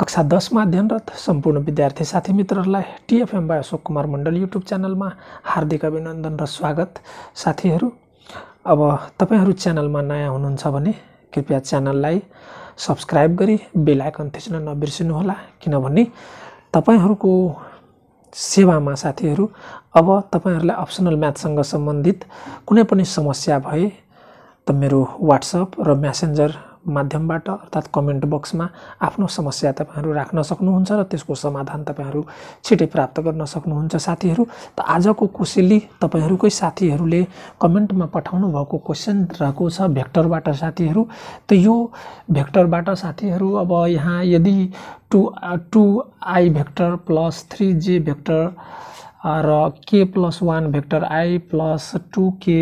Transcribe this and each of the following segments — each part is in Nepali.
कक्षा दसमा अध्ययनरत सम्पूर्ण विद्यार्थी साथी मित्रहरूलाई TFM by Ashok Kumar Mandal YouTube च्यानलमा हार्दिक अभिनन्दन र स्वागत साथीहरू अब तपाईँहरू च्यानलमा नयाँ हुनुहुन्छ भने कृपया च्यानललाई सब्सक्राइब गरी बेलायकन थिच्न नबिर्सिनुहोला किनभने तपाईँहरूको सेवामा साथीहरू अब तपाईँहरूलाई अप्सनल म्याथसँग सम्बन्धित कुनै पनि समस्या भए त मेरो वाट्सएप र म्यासेन्जर माध्यमबाट अर्थात् कमेन्ट बक्समा आफ्नो समस्या तपाईँहरू राख्न सक्नुहुन्छ र त्यसको समाधान तपाईँहरू छिटै प्राप्त गर्न सक्नुहुन्छ साथीहरू त आजको कोसेली तपाईँहरूकै साथीहरूले कमेन्टमा पठाउनु भएको क्वेसन रहेको छ भेक्टरबाट साथीहरू त यो भेक्टरबाट साथीहरू अब यहाँ यदि two two i vector plus three j vector र k plus one vector i plus two k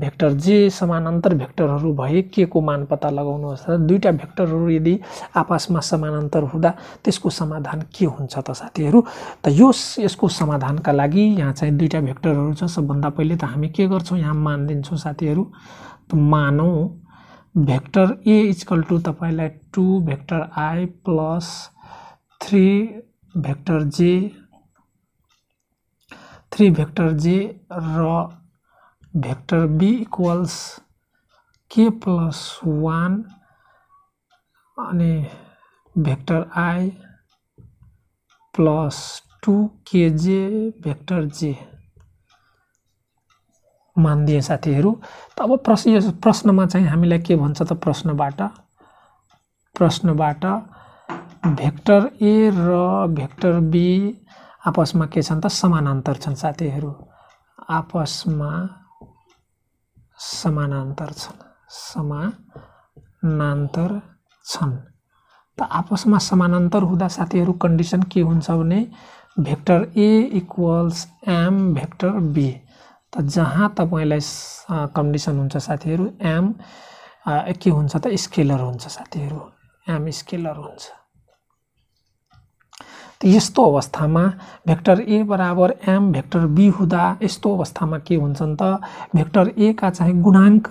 vector j समानान्तर भेक्टरहरू भए के को मान पत्ता लगाउनुहोस् र दुईवटा भेक्टरहरू यदि आपसमा समानान्तर हुँदा त्यसको समाधान के हुन्छ त साथीहरू त यो यसको समाधानका लागि यहाँ चाहिँ दुईवटा भेक्टरहरू छ सबभन्दा पहिले त हामी के गर्छौँ यहाँ मान दिन्छौँ साथीहरू त मानौँ भेक्टर ए इजकल टु तपाईँलाई two vector i plus three vector j three vector j र vector b equals k plus one अनि vector i plus two k j vector j मानिदिए साथीहरू त अब प्रश्न यस प्रश्नमा चाहिँ हामीलाई के भन्छ त प्रश्नबाट प्रश्नबाट भेक्टर ए र भेक्टर बी आपसमा के छन् त समानान्तर छन् साथीहरू आपसमा समानान्तर छन् समानान्तर छन् त आपसमा समानान्तर हुँदा साथीहरू कन्डिसन के हुन्छ भने vector a equals m vector b त जहाँ तपाईँलाई कन्डिसन हुन्छ साथीहरू एम के हुन्छ त स्केलर हुन्छ साथीहरू एम स्केलर हुन्छ यस्तो अवस्थामा भेक्टर ए बराबर एम भेक्टर बी हुँदा यस्तो अवस्थामा के हुन्छन् त भेक्टर ए का चाहिँ गुणाङ्क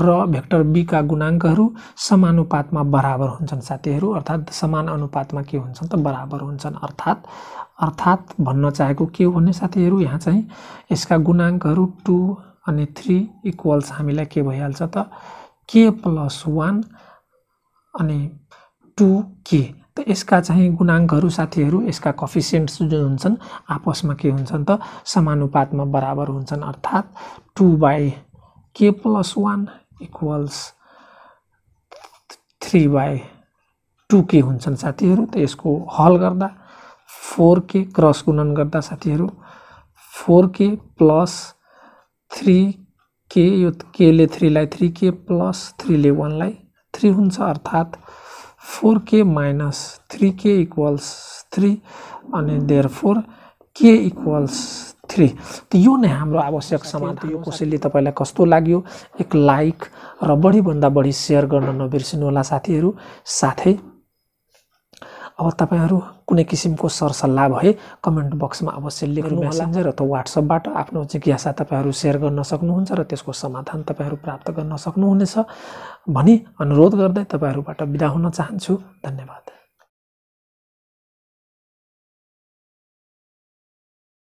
र भेक्टर बीका गुणाङ्कहरू समानुपातमा बराबर हुन्छन् साथीहरू अर्थात् समान अनुपातमा के हुन्छन् त बराबर हुन्छन् अर्थात् अर्थात् भन्न चाहेको के हो भने साथीहरू यहाँ चाहिँ यसका गुणाङ्कहरू टु अनि थ्री इक्वल्स हामीलाई के भइहाल्छ त के प्लस वान अनि टु के त यसका चाहिँ गुणाङ्कहरू साथीहरू यसका कफिसियन्ट्स जुन हुन्छन् आपसमा के हुन्छन् त समानुपातमा बराबर हुन्छन् अर्थात् two by k plus one equals three by two k हुन्छन् साथीहरू त यसको हल गर्दा फोर के क्रस गुणन गर्दा साथीहरू फोर के प्लस थ्री के यो केले थ्रीलाई थ्री के प्लस थ्रीले वानलाई थ्री हुन्छ अर्थात् four k minus three k equals three अनि there four k equals three त यो नै हाम्रो आवश्यक समाधान यो कसैले तपाईँलाई कस्तो लाग्यो एक लाइक र बढीभन्दा बढी सेयर गर्न नबिर्सिनु होला साथीहरू साथै अब तपाईँहरू कुनै किसिमको सरसल्लाह भए कमेन्ट बक्समा अवश्य लेख्नु मेसेन्जर अथवा वाट्सएपबाट आफ्नो जिज्ञासा तपाईँहरू सेयर गर्न सक्नुहुन्छ र त्यसको समाधान तपाईँहरू प्राप्त गर्न सक्नुहुनेछ भनी अनुरोध गर्दै तपाईँहरूबाट बिदा हुन चाहन्छु धन्यवाद